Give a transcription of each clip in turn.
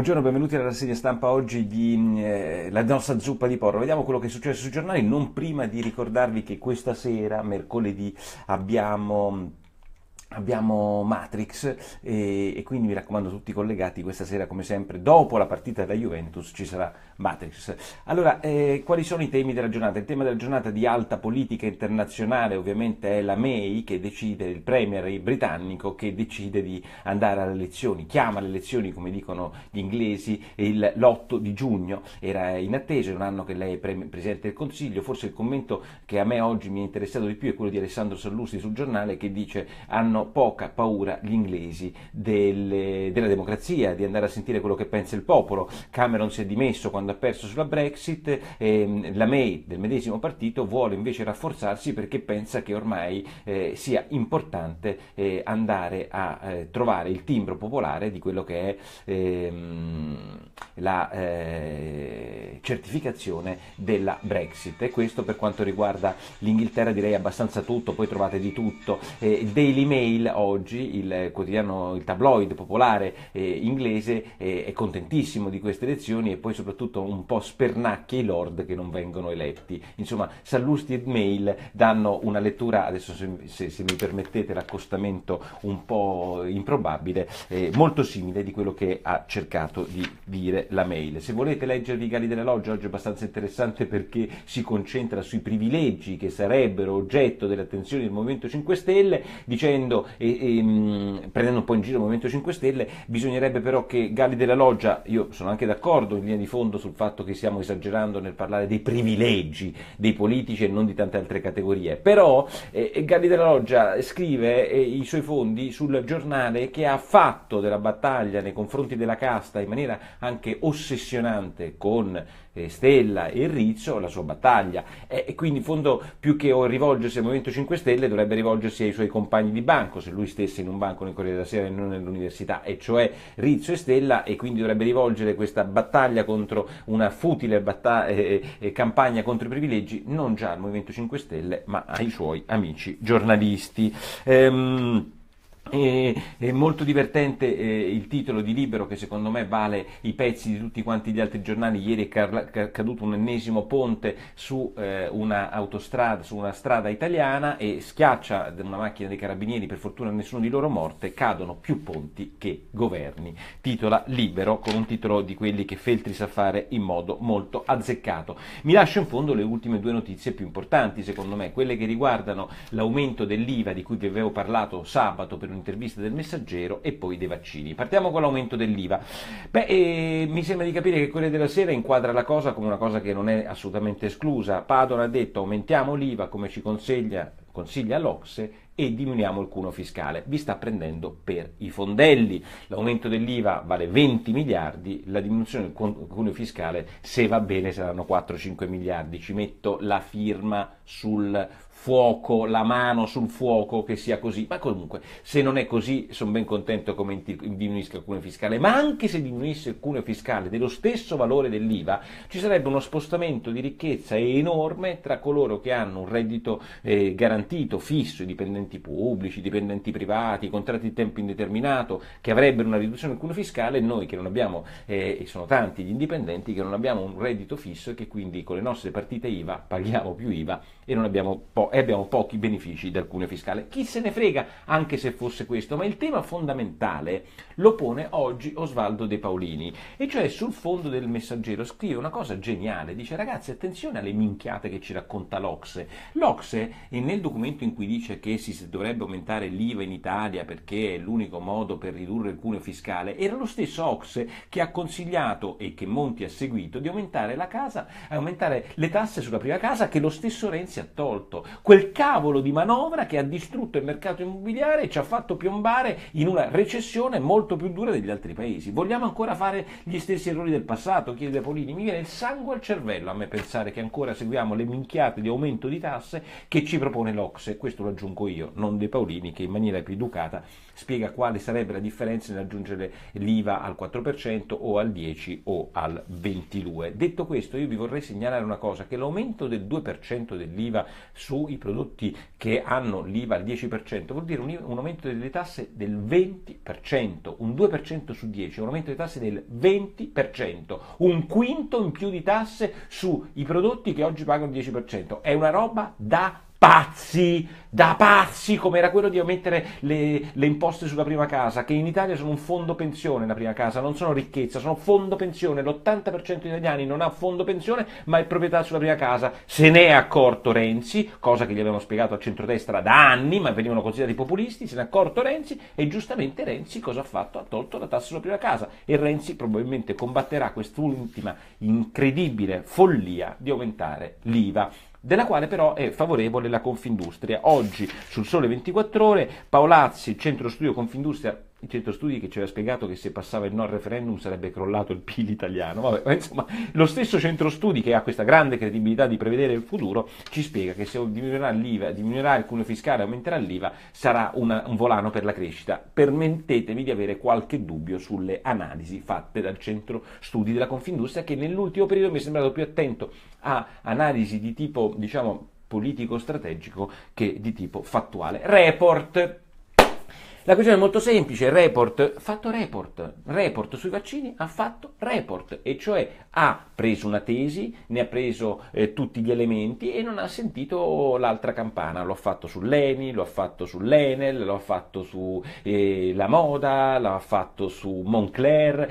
Buongiorno, benvenuti alla rassegna stampa oggi di eh, La nostra zuppa di porro. Vediamo quello che è successo sui giornali, non prima di ricordarvi che questa sera, mercoledì, abbiamo abbiamo Matrix e, e, quindi mi raccomando tutti collegati questa sera come sempre dopo la partita da Juventus ci sarà Matrix. Allora, eh, quali sono i temi della giornata? Il tema della giornata di alta politica internazionale ovviamente è la May che decide, il Premier britannico che decide di andare alle elezioni, chiama le elezioni come dicono gli inglesi l'8 di giugno, era in attesa, un anno che lei è Presidente del Consiglio, forse il commento che a me oggi mi è interessato di più è quello di Alessandro Sallusti sul giornale che dice hanno poca paura gli inglesi delle, della democrazia, di andare a sentire quello che pensa il popolo. Cameron si è dimesso quando ha perso sulla Brexit, ehm, la May del medesimo partito vuole invece rafforzarsi perché pensa che ormai eh, sia importante eh, andare a eh, trovare il timbro popolare di quello che è ehm, la eh, certificazione della Brexit. E questo per quanto riguarda l'Inghilterra direi abbastanza tutto, poi trovate di tutto. Eh, Daily Mail oggi, il quotidiano, il tabloid popolare eh, inglese, eh, è contentissimo di queste elezioni e poi soprattutto un po' spernacchia i lord che non vengono eletti. Insomma, Sallusti e Mail danno una lettura, adesso se, se, se mi permettete l'accostamento un po' improbabile, eh, molto simile di quello che ha cercato di dire la Mail. Se volete leggervi i Gali della Loggia, oggi, oggi è abbastanza interessante perché si concentra sui privilegi che sarebbero oggetto dell'attenzione del Movimento 5 Stelle, dicendo, e, e, mm, prendendo un po' in giro il Movimento 5 Stelle, bisognerebbe però che Galli della Loggia, io sono anche d'accordo in linea di fondo sul fatto che stiamo esagerando nel parlare dei privilegi dei politici e non di tante altre categorie, però eh, Galli della Loggia scrive eh, i suoi fondi sul giornale che ha fatto della battaglia nei confronti della casta in maniera anche ossessionante con eh, Stella e Rizzo la sua battaglia e quindi in fondo più che rivolgersi al Movimento 5 Stelle dovrebbe rivolgersi ai suoi compagni di banco se lui stesse in un banco nel Corriere della Sera e non nell'università e cioè Rizzo e Stella e quindi dovrebbe rivolgere questa battaglia contro una futile eh, eh, eh, campagna contro i privilegi non già al Movimento 5 Stelle ma ai suoi amici giornalisti. Ehm, e, è molto divertente eh, il titolo di Libero che secondo me vale i pezzi di tutti quanti gli altri giornali. Ieri è car- ca- caduto un ennesimo ponte su eh, una autostrada, su una strada italiana e schiaccia una macchina dei carabinieri, per fortuna nessuno di loro morte, cadono più ponti che governi. Titola Libero con un titolo di quelli che Feltri sa fare in modo molto azzeccato. Mi lascio in fondo le ultime due notizie più importanti secondo me, quelle che riguardano l'aumento dell'IVA di cui vi avevo parlato sabato per un un'intervista del messaggero e poi dei vaccini. Partiamo con l'aumento dell'IVA. Beh, eh, mi sembra di capire che Corriere della Sera inquadra la cosa come una cosa che non è assolutamente esclusa. Padoan ha detto aumentiamo l'IVA come ci consiglia, consiglia l'Ocse e diminuiamo il cuneo fiscale. Vi sta prendendo per i fondelli. L'aumento dell'IVA vale 20 miliardi, la diminuzione del cuneo fiscale, se va bene, saranno 4-5 miliardi. Ci metto la firma sul fuoco, la mano sul fuoco, che sia così, ma comunque se non è così sono ben contento come diminuisca il cuneo fiscale, ma anche se diminuisse il cuneo fiscale dello stesso valore dell'IVA, ci sarebbe uno spostamento di ricchezza enorme tra coloro che hanno un reddito eh, garantito, fisso, i dipendenti pubblici, i dipendenti privati, i contratti di tempo indeterminato, che avrebbero una riduzione del cuneo fiscale e noi che non abbiamo, eh, e sono tanti gli indipendenti, che non abbiamo un reddito fisso e che quindi con le nostre partite IVA paghiamo più IVA e non abbiamo po- e abbiamo pochi benefici del cuneo fiscale. Chi se ne frega anche se fosse questo, ma il tema fondamentale lo pone oggi Osvaldo De Paolini, e cioè sul fondo del messaggero scrive una cosa geniale, dice ragazzi attenzione alle minchiate che ci racconta l'Ocse. L'Ocse è nel documento in cui dice che si dovrebbe aumentare l'IVA in Italia perché è l'unico modo per ridurre il cuneo fiscale, era lo stesso Ocse che ha consigliato e che Monti ha seguito di aumentare, casa, aumentare le tasse sulla prima casa che lo stesso Renzi ha tolto quel cavolo di manovra che ha distrutto il mercato immobiliare e ci ha fatto piombare in una recessione molto più dura degli altri paesi. Vogliamo ancora fare gli stessi errori del passato? Chiede Polini, mi viene il sangue al cervello a me pensare che ancora seguiamo le minchiate di aumento di tasse che ci propone l'Ocse, questo lo aggiungo io, non De Paolini che in maniera più educata spiega quale sarebbe la differenza nell'aggiungere l'IVA al 4% o al 10 o al 22. Detto questo io vi vorrei segnalare una cosa, che l'aumento del 2% dell'IVA sui prodotti che hanno l'IVA al 10% vuol dire un, un aumento delle tasse del 20%, un 2% su 10, un aumento delle tasse del 20%, un quinto in più di tasse sui prodotti che oggi pagano il 10%. È una roba da pazzi, da pazzi, come era quello di aumentare le, le, imposte sulla prima casa, che in Italia sono un fondo pensione la prima casa, non sono ricchezza, sono fondo pensione. L'80% degli italiani non ha fondo pensione, ma è proprietà sulla prima casa. Se ne è accorto Renzi, cosa che gli avevano spiegato al centrodestra da anni, ma venivano considerati populisti, se ne è accorto Renzi e giustamente Renzi cosa ha fatto? Ha tolto la tassa sulla prima casa e Renzi probabilmente combatterà quest'ultima incredibile follia di aumentare l'IVA della quale però è favorevole la Confindustria. Oggi sul Sole 24 Ore Paolazzi, Centro Studio Confindustria il centro studi che ci aveva spiegato che se passava il no al referendum sarebbe crollato il PIL italiano. Vabbè, ma insomma, lo stesso centro studi che ha questa grande credibilità di prevedere il futuro ci spiega che se diminuirà l'IVA, diminuirà il cuneo fiscale, aumenterà l'IVA, sarà una, un volano per la crescita. Permettetemi di avere qualche dubbio sulle analisi fatte dal centro studi della Confindustria che nell'ultimo periodo mi è sembrato più attento a analisi di tipo, diciamo, politico-strategico che di tipo fattuale. Report la questione è molto semplice, report, fatto report, report sui vaccini ha fatto report, e cioè ha preso una tesi, ne ha preso eh, tutti gli elementi e non ha sentito l'altra campana, lo fatto sull'ENI, lo fatto sull'ENEL, lo fatto sulla eh, moda, lo fatto su Moncler,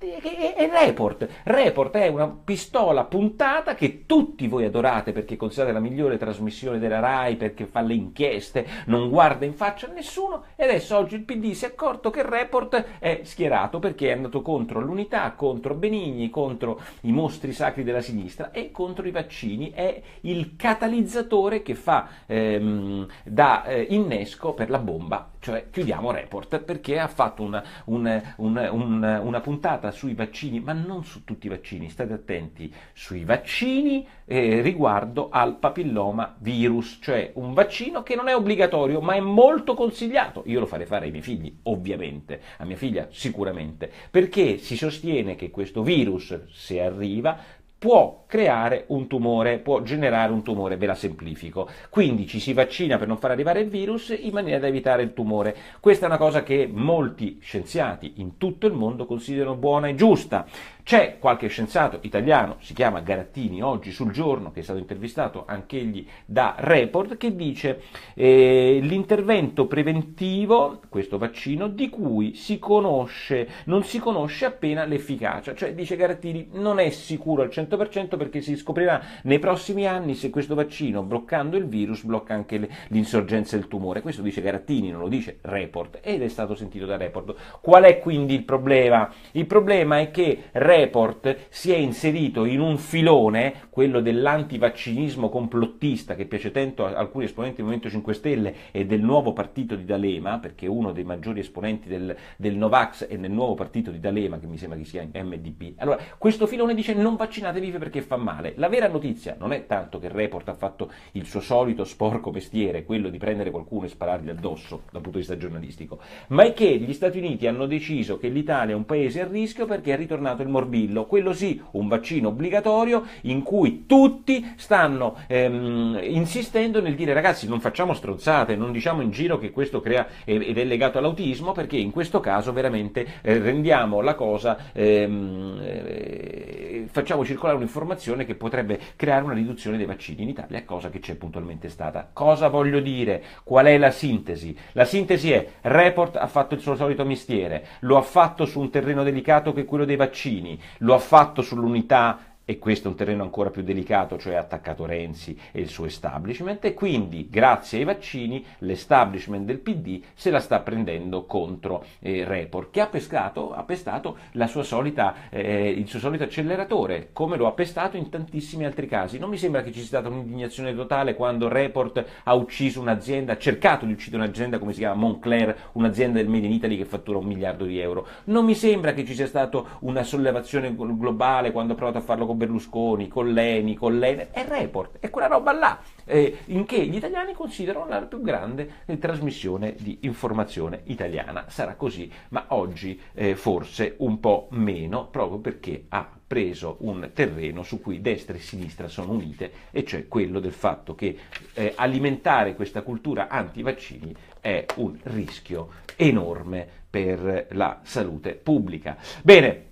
è report, report è una pistola puntata che tutti voi adorate perché considerate la migliore trasmissione della RAI, perché fa le inchieste, non guarda in faccia a nessuno ed è adesso oggi il PD si è accorto che il report è schierato perché è andato contro l'unità, contro Benigni, contro i mostri sacri della sinistra e contro i vaccini. È il catalizzatore che fa ehm, da eh, innesco per la bomba cioè chiudiamo report perché ha fatto una, un, un, un, una, puntata sui vaccini, ma non su tutti i vaccini, state attenti, sui vaccini eh, riguardo al papilloma virus, cioè un vaccino che non è obbligatorio ma è molto consigliato, io lo farei fare ai miei figli ovviamente, a mia figlia sicuramente, perché si sostiene che questo virus se arriva può creare un tumore, può generare un tumore, ve la semplifico. Quindi ci si vaccina per non far arrivare il virus in maniera da evitare il tumore. Questa è una cosa che molti scienziati in tutto il mondo considerano buona e giusta. C'è qualche scienziato italiano, si chiama Garattini, oggi sul giorno, che è stato intervistato anch'egli da Report, che dice eh, l'intervento preventivo, questo vaccino, di cui si conosce, non si conosce appena l'efficacia. Cioè, dice Garattini, non è sicuro al 100% perché si scoprirà nei prossimi anni se questo vaccino, bloccando il virus, blocca anche le, l'insorgenza del tumore. Questo dice Garattini, non lo dice Report, ed è stato sentito da Report. Qual è quindi il problema? Il problema è che Report report si è inserito in un filone, quello dell'antivaccinismo complottista che piace tanto a alcuni esponenti del Movimento 5 Stelle e del nuovo partito di D'Alema, perché uno dei maggiori esponenti del, del Novax è nel nuovo partito di D'Alema, che mi sembra che sia MDP. Allora, questo filone dice non vaccinatevi perché fa male. La vera notizia non è tanto che il report ha fatto il suo solito sporco mestiere, quello di prendere qualcuno e sparargli addosso dal punto di vista giornalistico, ma è che gli Stati Uniti hanno deciso che l'Italia è un paese a rischio perché è ritornato il morbillo morbillo, quello sì un vaccino obbligatorio in cui tutti stanno ehm, insistendo nel dire ragazzi non facciamo strozzate, non diciamo in giro che questo crea ed è legato all'autismo perché in questo caso veramente eh, rendiamo la cosa ehm, eh, facciamo circolare un'informazione che potrebbe creare una riduzione dei vaccini in Italia, cosa che c'è puntualmente stata. Cosa voglio dire? Qual è la sintesi? La sintesi è Report ha fatto il suo solito mestiere, lo ha fatto su un terreno delicato che è quello dei vaccini, lo ha fatto sull'unità e questo è un terreno ancora più delicato, cioè ha attaccato Renzi e il suo establishment, e quindi grazie ai vaccini l'establishment del PD se la sta prendendo contro eh, Report, che ha, pescato, ha pestato solita, eh, il suo solito acceleratore, come lo ha pestato in tantissimi altri casi. Non mi sembra che ci sia stata un'indignazione totale quando Report ha ucciso un'azienda, ha cercato di uccidere un'azienda come si chiama Moncler, un'azienda del Made in Italy che fattura un miliardo di euro. Non mi sembra che ci sia stata una sollevazione globale quando ha provato a farlo con Berlusconi, con Leni, con Lene, è report, è quella roba là eh, in che gli italiani considerano la più grande eh, trasmissione di informazione italiana. Sarà così, ma oggi eh, forse un po' meno, proprio perché ha preso un terreno su cui destra e sinistra sono unite, e cioè quello del fatto che eh, alimentare questa cultura antivaccini è un rischio enorme per la salute pubblica. Bene,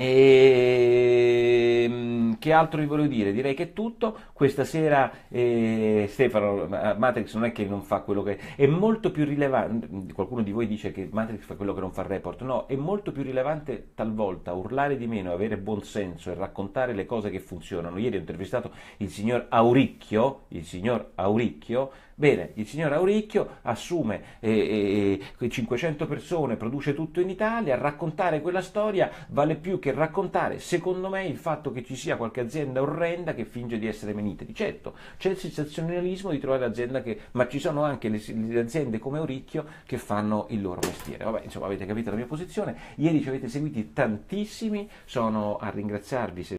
e, ehm, che altro vi volevo dire? Direi che è tutto. Questa sera eh, Stefano, Matrix non è che non fa quello che è molto più rilevante. Qualcuno di voi dice che Matrix fa quello che non fa il report. No, è molto più rilevante talvolta urlare di meno, avere buon senso e raccontare le cose che funzionano. Ieri ho intervistato il signor Auricchio, il signor Auricchio Bene, il signor Auricchio assume eh, eh, 500 eh, persone, produce tutto in Italia, raccontare quella storia vale più che raccontare, secondo me, il fatto che ci sia qualche azienda orrenda che finge di essere meniteri. Certo, c'è il sensazionalismo di trovare l'azienda che... ma ci sono anche le, le aziende come Auricchio che fanno il loro mestiere. Vabbè, insomma, avete capito la mia posizione. Ieri ci avete seguiti tantissimi, sono a ringraziarvi se...